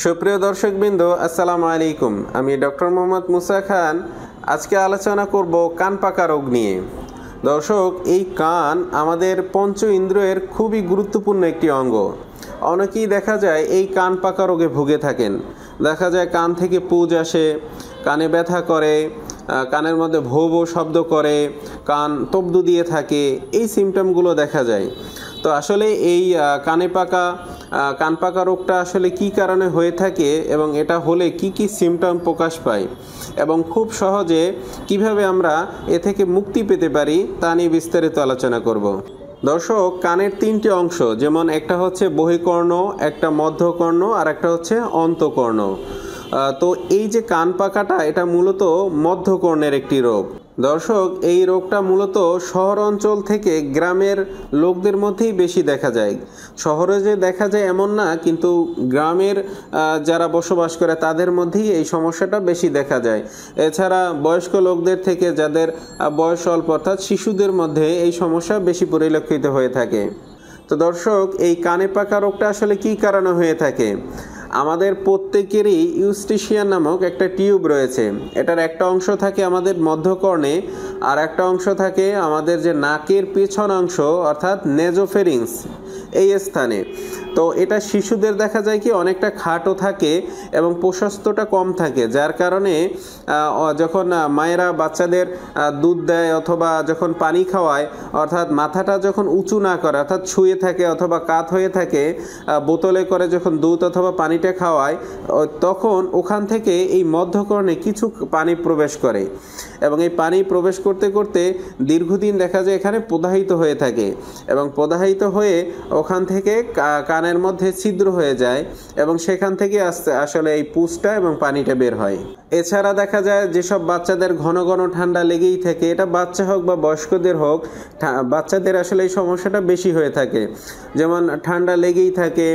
সুপ্রিয় দর্শকবৃন্দ আসসালামু আলাইকুম আমি ডক্টর মোহাম্মদ মুসা খান আজকে আলোচনা করব কান পাকা রোগ নিয়ে দর্শক এই কান আমাদের পঞ্চ ইন্দ্রিয়ের খুবই গুরুত্বপূর্ণ একটি অঙ্গ অনেকেই দেখা যায় এই কান পাকা রোগে ভুগে থাকেন দেখা যায় কান থেকে পুজ আসে কানে ব্যথা করে কানের মধ্যে ভো শব্দ করে কান তব্দু দিয়ে থাকে এই সিমটমগুলো দেখা যায় তো আসলে এই কানে পাকা কান পাকা রোগটা আসলে কি কারণে হয়ে থাকে এবং এটা হলে কি কি সিমটম প্রকাশ পায় এবং খুব সহজে কিভাবে আমরা এ থেকে মুক্তি পেতে পারি তা নিয়ে বিস্তারিত আলোচনা করব দর্শক কানের তিনটি অংশ যেমন একটা হচ্ছে বহিকর্ণ একটা মধ্যকর্ণ আর একটা হচ্ছে অন্তকর্ণ তো এই যে কান পাকাটা এটা মূলত মধ্যকর্ণের একটি রোগ দর্শক এই রোগটা মূলত শহর অঞ্চল থেকে গ্রামের লোকদের মধ্যেই বেশি দেখা যায় শহরে যে দেখা যায় এমন না কিন্তু গ্রামের যারা বসবাস করে তাদের মধ্যেই এই সমস্যাটা বেশি দেখা যায় এছাড়া বয়স্ক লোকদের থেকে যাদের বয়স অল্প অর্থাৎ শিশুদের মধ্যে এই সমস্যা বেশি পরিলক্ষিত হয়ে থাকে তো দর্শক এই কানে পাকা রোগটা আসলে কী কারণে হয়ে থাকে আমাদের প্রত্যেকেরই ইউস্টিশিয়ান নামক একটা টিউব রয়েছে এটার একটা অংশ থাকে আমাদের মধ্যকর্ণে আর একটা অংশ থাকে আমাদের যে নাকের পেছন অংশ অর্থাৎ নেজোফেরিংস এই স্থানে তো এটা শিশুদের দেখা যায় কি অনেকটা খাটও থাকে এবং প্রশস্তটা কম থাকে যার কারণে যখন মায়েরা বাচ্চাদের দুধ দেয় অথবা যখন পানি খাওয়ায় অর্থাৎ মাথাটা যখন উঁচু না করে অর্থাৎ ছুঁয়ে থাকে অথবা কাত হয়ে থাকে বোতলে করে যখন দুধ অথবা পানিটা খাওয়ায় তখন ওখান থেকে এই মধ্যকরণে কিছু পানি প্রবেশ করে এবং এই পানি প্রবেশ করতে করতে দীর্ঘদিন দেখা যায় এখানে প্রদাহিত হয়ে থাকে এবং প্রদাহিত হয়ে ওখান থেকে কানের মধ্যে ছিদ্র হয়ে যায় এবং সেখান থেকে আসতে আসলে এই পুষ্টা এবং পানিটা বের হয় এছাড়া দেখা যায় যেসব বাচ্চাদের ঘন ঘন ঠান্ডা লেগেই থাকে এটা বাচ্চা হোক বা বয়স্কদের হোক বাচ্চাদের আসলে এই সমস্যাটা বেশি হয়ে থাকে যেমন ঠান্ডা লেগেই থাকে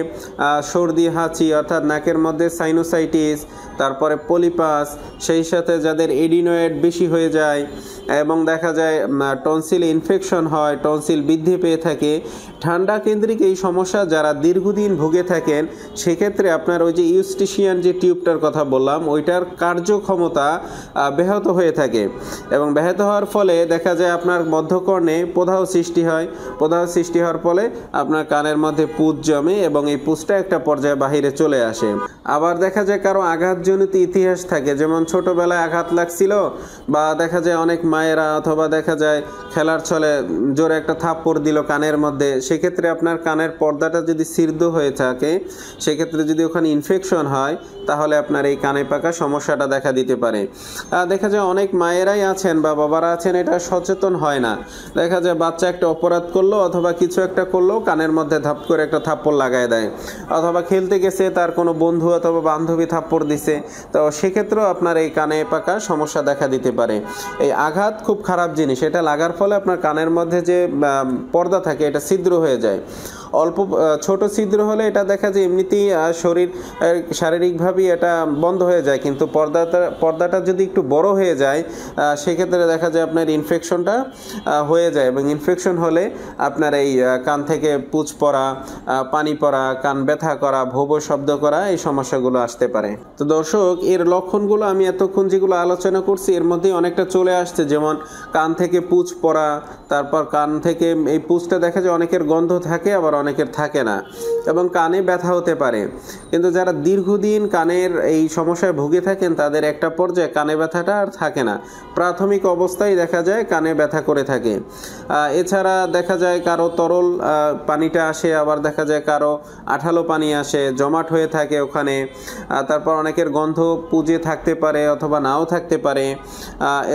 সর্দি হাঁচি অর্থাৎ নাকের মধ্যে সাইনোসাইটিস তারপরে পলিপাস সেই সাথে যাদের এডিনোয়েড বেশি হয়ে যায় এবং দেখা যায় টনসিল ইনফেকশন হয় টনসিল বৃদ্ধি পেয়ে থাকে ঠান্ডা কেন্দ্রিক এই সমস্যা যারা দীর্ঘ দীর্ঘদিন ভুগে থাকেন সেক্ষেত্রে আপনার ওই যে ইউস্টিশিয়ান যে টিউবটার কথা বললাম ওইটার কার্যক্ষমতা ব্যাহত হয়ে থাকে এবং ব্যাহত হওয়ার ফলে দেখা যায় আপনার মধ্যকর্ণে প্রধাও সৃষ্টি হয় প্রধাও সৃষ্টি হওয়ার ফলে আপনার কানের মধ্যে পুজ জমে এবং এই পুজটা একটা পর্যায়ে বাহিরে চলে আসে আবার দেখা যায় কারো আঘাতজনিত ইতিহাস থাকে যেমন ছোটবেলায় আঘাত লাগছিল বা দেখা যায় অনেক মায়েরা অথবা দেখা যায় খেলার ছলে জোরে একটা থাপ্পড় দিল কানের মধ্যে সেক্ষেত্রে আপনার কানের পর্দাটা যদি দীর্ঘ হয়ে থাকে সেক্ষেত্রে যদি ওখানে ইনফেকশন হয় তাহলে আপনার এই কানে পাকা সমস্যাটা দেখা দিতে পারে দেখা যায় অনেক মায়েরাই আছেন বা বাবারা আছেন এটা সচেতন হয় না দেখা যায় বাচ্চা একটা অপরাধ করলো অথবা কিছু একটা করলো কানের মধ্যে ধাপ করে একটা থাপ্পড় লাগায় দেয় অথবা খেলতে গেছে তার কোনো বন্ধু অথবা বান্ধবী থাপ্পড় দিছে তো সেক্ষেত্রেও আপনার এই কানে পাকা সমস্যা দেখা দিতে পারে এই আঘাত খুব খারাপ জিনিস এটা লাগার ফলে আপনার কানের মধ্যে যে পর্দা থাকে এটা ছিদ্র হয়ে যায় অল্প ছোট ছিদ্র হলে এটা দেখা যায় এমনিতেই শরীর শারীরিকভাবেই এটা বন্ধ হয়ে যায় কিন্তু পর্দাটা পর্দাটা যদি একটু বড় হয়ে যায় সেক্ষেত্রে দেখা যায় আপনার ইনফেকশনটা হয়ে যায় এবং ইনফেকশন হলে আপনার এই কান থেকে পুচ পড়া পানি পড়া কান ব্যথা করা ভোব শব্দ করা এই সমস্যাগুলো আসতে পারে তো দর্শক এর লক্ষণগুলো আমি এতক্ষণ যেগুলো আলোচনা করছি এর মধ্যেই অনেকটা চলে আসছে যেমন কান থেকে পুচ পড়া তারপর কান থেকে এই পুচটা দেখা যায় অনেকের গন্ধ থাকে আবার অনেকের থাকে না এবং কানে ব্যথা হতে পারে কিন্তু যারা দীর্ঘদিন কানের এই সমস্যায় ভুগে থাকেন তাদের একটা পর্যায়ে কানে ব্যথাটা আর থাকে না প্রাথমিক অবস্থায় দেখা যায় কানে ব্যথা করে থাকে এছাড়া দেখা যায় কারো তরল পানিটা আসে আবার দেখা যায় কারো আঠালো পানি আসে জমাট হয়ে থাকে ওখানে তারপর অনেকের গন্ধ পুজে থাকতে পারে অথবা নাও থাকতে পারে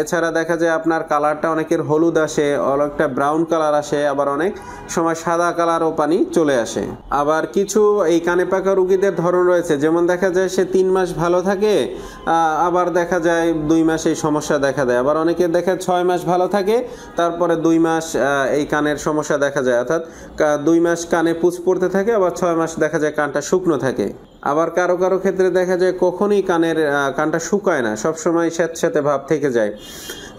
এছাড়া দেখা যায় আপনার কালারটা অনেকের হলুদ আসে অনেকটা ব্রাউন কালার আসে আবার অনেক সময় সাদা কালারও পানি পানি চলে আসে আবার কিছু এই কানে পাকা রুগীদের ধরন রয়েছে যেমন দেখা যায় সে তিন মাস ভালো থাকে আবার দেখা যায় দুই মাস এই সমস্যা দেখা দেয় আবার অনেকে দেখা ছয় মাস ভালো থাকে তারপরে দুই মাস এই কানের সমস্যা দেখা যায় অর্থাৎ দুই মাস কানে পুচ পড়তে থাকে আবার ছয় মাস দেখা যায় কানটা শুকনো থাকে আবার কারো কারো ক্ষেত্রে দেখা যায় কখনই কানের কানটা শুকায় না সবসময় স্যাঁতস্যাঁতে ভাব থেকে যায়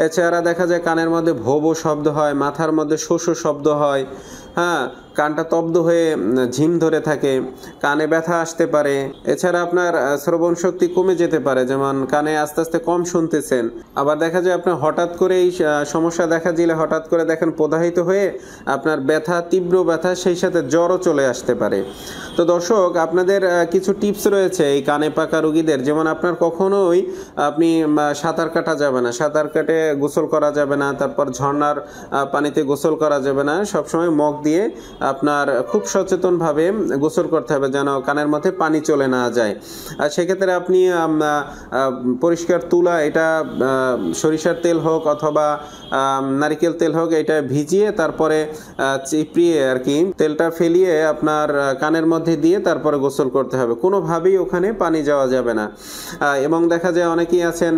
এছাড়া দেখা যায় কানের মধ্যে ভবো শব্দ হয় মাথার মধ্যে শোষ শব্দ হয় হ্যাঁ কানটা তব্দ হয়ে ঝিম ধরে থাকে কানে ব্যথা আসতে পারে এছাড়া আপনার শ্রবণ শক্তি কমে যেতে পারে যেমন কানে আস্তে আস্তে কম শুনতেছেন আবার দেখা যায় আপনার হঠাৎ করে এই সমস্যা দেখা দিলে হঠাৎ করে দেখেন প্রদাহিত হয়ে আপনার ব্যথা তীব্র ব্যথা সেই সাথে জ্বরও চলে আসতে পারে তো দর্শক আপনাদের কিছু টিপস রয়েছে এই কানে পাকা রুগীদের যেমন আপনার কখনোই আপনি সাঁতার কাটা যাবে না সাঁতার কাটে গোসল করা যাবে না তারপর ঝর্নার পানিতে গোসল করা যাবে না সবসময় মগ দিয়ে আপনার খুব সচেতনভাবে গোসল করতে হবে যেন কানের মধ্যে পানি চলে না যায় আর সেক্ষেত্রে আপনি পরিষ্কার তুলা এটা সরিষার তেল হোক অথবা নারিকেল তেল হোক এটা ভিজিয়ে তারপরে চিপড়িয়ে আর কি তেলটা ফেলিয়ে আপনার কানের মধ্যে দিয়ে তারপরে গোসল করতে হবে কোনোভাবেই ওখানে পানি যাওয়া যাবে না এবং দেখা যায় অনেকেই আছেন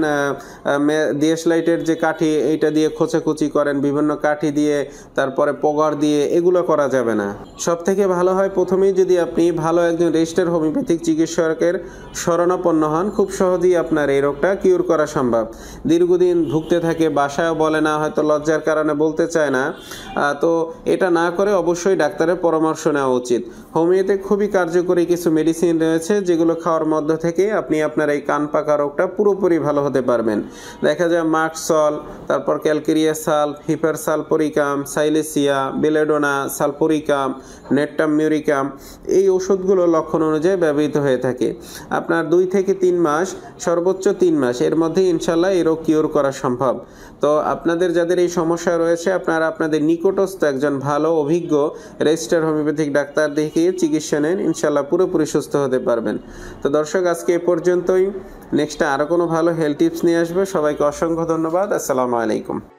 দিয়েস লাইটের যে কাঠি এইটা দিয়ে খোঁচাখুচি করেন বিভিন্ন কাঠি দিয়ে তারপরে পগার দিয়ে এগুলো করা যাবে না সব থেকে ভালো হয় প্রথমেই যদি আপনি ভালো একজন রেজিস্টার হোমিওপ্যাথিক চিকিৎসকের শরণাপন্ন হন খুব সহজেই আপনার এই রোগটা কিউর করা সম্ভব দীর্ঘদিন ভুগতে থাকে বাসায়ও বলে না হয়তো লজ্জার কারণে বলতে চায় না তো এটা না করে অবশ্যই ডাক্তারের পরামর্শ নেওয়া উচিত হোমিওতে খুবই কার্যকরী কিছু মেডিসিন রয়েছে যেগুলো খাওয়ার মধ্য থেকে আপনি আপনার এই কান পাকা রোগটা পুরোপুরি ভালো হতে পারবেন দেখা যায় মার্কসল তারপর ক্যালকেরিয়া সাল সালপরিকাম সাইলেসিয়া বেলেডোনা সালপোরিক মিউরিকাম নেট্টাম মিউরিকাম এই ওষুধগুলো লক্ষণ অনুযায়ী ব্যবহৃত হয়ে থাকে আপনার দুই থেকে তিন মাস সর্বোচ্চ তিন মাস এর মধ্যে ইনশাল্লাহ এই রোগ কিওর করা সম্ভব তো আপনাদের যাদের এই সমস্যা রয়েছে আপনারা আপনাদের নিকটস্থ একজন ভালো অভিজ্ঞ রেজিস্টার হোমিওপ্যাথিক ডাক্তার দেখিয়ে চিকিৎসা নেন ইনশাল্লাহ পুরোপুরি সুস্থ হতে পারবেন তো দর্শক আজকে এ পর্যন্তই নেক্সটে আরও কোনো ভালো হেলথ টিপস নিয়ে আসবে সবাইকে অসংখ্য ধন্যবাদ আসসালামু আলাইকুম